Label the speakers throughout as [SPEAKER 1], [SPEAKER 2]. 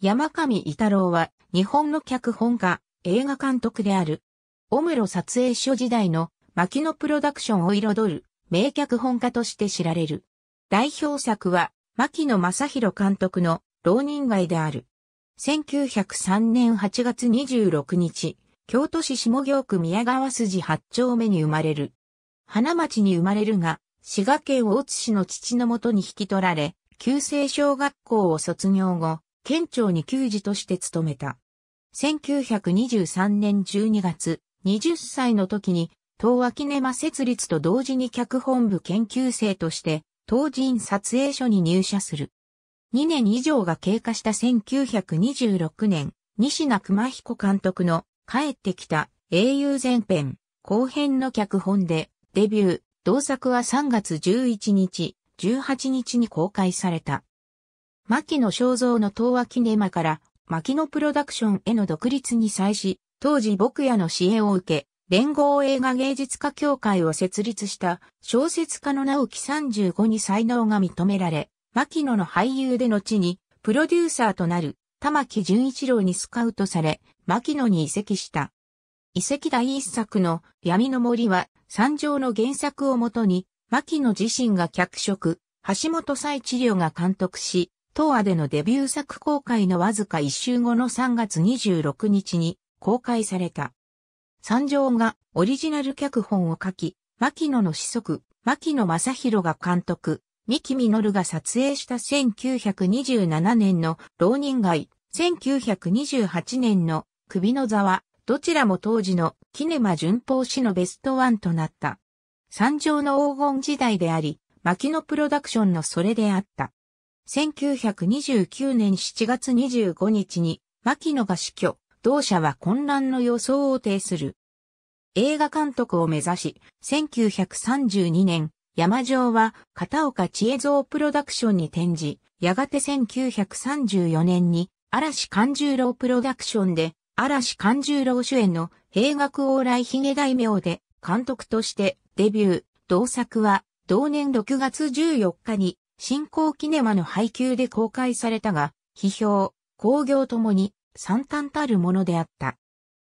[SPEAKER 1] 山上伊太郎は日本の脚本家、映画監督である。オムロ撮影所時代の牧野プロダクションを彩る名脚本家として知られる。代表作は牧野正弘監督の浪人街である。1903年8月26日、京都市下京区宮川筋八丁目に生まれる。花町に生まれるが、滋賀県大津市の父のもとに引き取られ、旧制小学校を卒業後、県庁に給仕として勤めた。1923年12月、20歳の時に、東脇キネマ設立と同時に脚本部研究生として、当人撮影所に入社する。2年以上が経過した1926年、西名熊彦監督の帰ってきた英雄前編後編の脚本でデビュー、同作は3月11日、18日に公開された。牧野正造の東亜キネマから牧野プロダクションへの独立に際し、当時僕やの支援を受け、連合映画芸術家協会を設立した小説家の直樹35に才能が認められ、牧野の俳優で後にプロデューサーとなる玉木純一郎にスカウトされ、牧野に移籍した。移籍第一作の闇の森は、三条の原作をもとに、牧野自身が脚色、橋本再治療が監督し、東亜でのデビュー作公開のわずか一週後の3月26日に公開された。三条がオリジナル脚本を書き、牧野の子息、牧野正宏が監督、三木実が撮影した1927年の浪人街、1928年の首の座は、どちらも当時のキネマ順法誌のベストワンとなった。三条の黄金時代であり、牧野プロダクションのそれであった。1929年7月25日に、牧野が死去、同社は混乱の予想を呈する。映画監督を目指し、1932年、山城は片岡千恵蔵プロダクションに転じ、やがて1934年に嵐勘十郎プロダクションで嵐勘十郎主演の映学往来髭大名で監督としてデビュー。同作は同年6月14日に新興キネマの配給で公開されたが、批評、興行ともに惨憺たるものであった。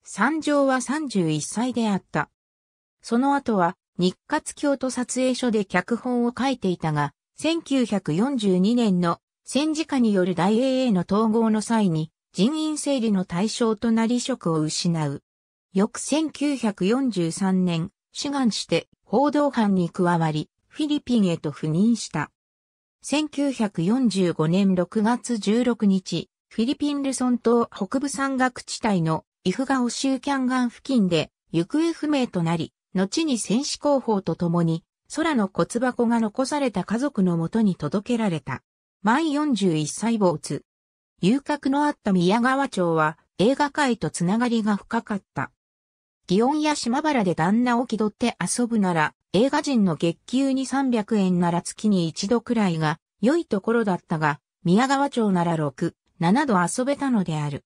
[SPEAKER 1] 三条は31歳であった。その後は日活京都撮影所で脚本を書いていたが、1942年の戦時下による大英への統合の際に人員整理の対象となり職を失う。翌1943年、志願して報道班に加わり、フィリピンへと赴任した。1945年6月16日、フィリピンルソン島北部山岳地帯のイフガオ州キャンガン付近で行方不明となり、後に戦士広報と共に空の骨箱が残された家族のもとに届けられた。毎41歳没。遊郭のあった宮川町は映画界とつながりが深かった。祇園や島原で旦那を気取って遊ぶなら、映画人の月給に300円なら月に一度くらいが良いところだったが、宮川町なら6、7度遊べたのである。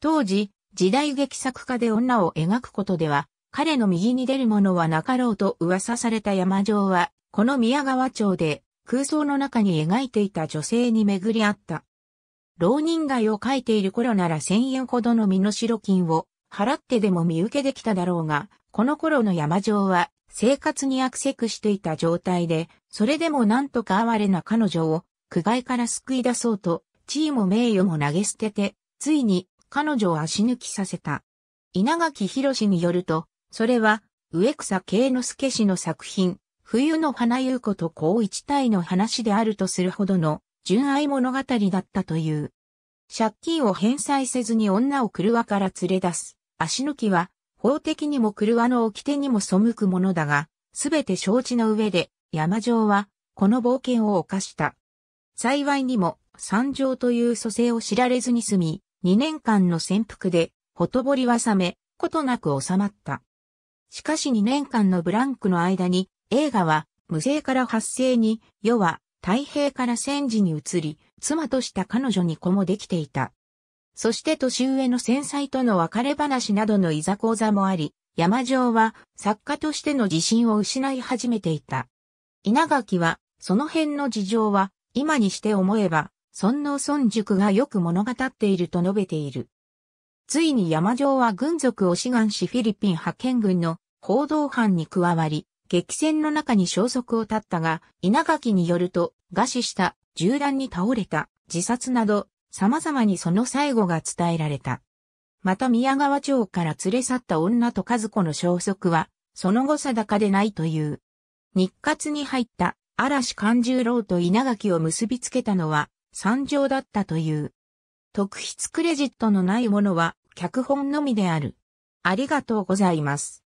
[SPEAKER 1] 当時、時代劇作家で女を描くことでは、彼の右に出るものはなかろうと噂された山城は、この宮川町で空想の中に描いていた女性に巡り合った。浪人街を描いている頃なら1000円ほどの身代金を払ってでも見受けできただろうが、この頃の山城は生活に悪せくしていた状態で、それでもなんとか哀れな彼女を苦害から救い出そうと、地位も名誉も投げ捨てて、ついに彼女を足抜きさせた。稲垣博によると、それは植草慶之助氏の作品、冬の花優子と高一体の話であるとするほどの純愛物語だったという。借金を返済せずに女を車から連れ出す。足抜きは法的にも車の掟にも背くものだが、すべて承知の上で、山上は、この冒険を犯した。幸いにも、山城という蘇生を知られずに済み、2年間の潜伏で、ほとぼりは冷め、ことなく収まった。しかし2年間のブランクの間に、映画は、無性から発生に、世は、太平から戦時に移り、妻とした彼女に子もできていた。そして年上の繊細との別れ話などのいざ講座もあり、山城は作家としての自信を失い始めていた。稲垣は、その辺の事情は、今にして思えば、尊能尊塾がよく物語っていると述べている。ついに山城は軍属を志願しフィリピン派遣軍の報道班に加わり、激戦の中に消息を絶ったが、稲垣によると、餓死した、銃弾に倒れた、自殺など、様々にその最後が伝えられた。また宮川町から連れ去った女と和子の消息は、その後定かでないという。日活に入った嵐勘十郎と稲垣を結びつけたのは惨状だったという。特筆クレジットのないものは脚本のみである。ありがとうございます。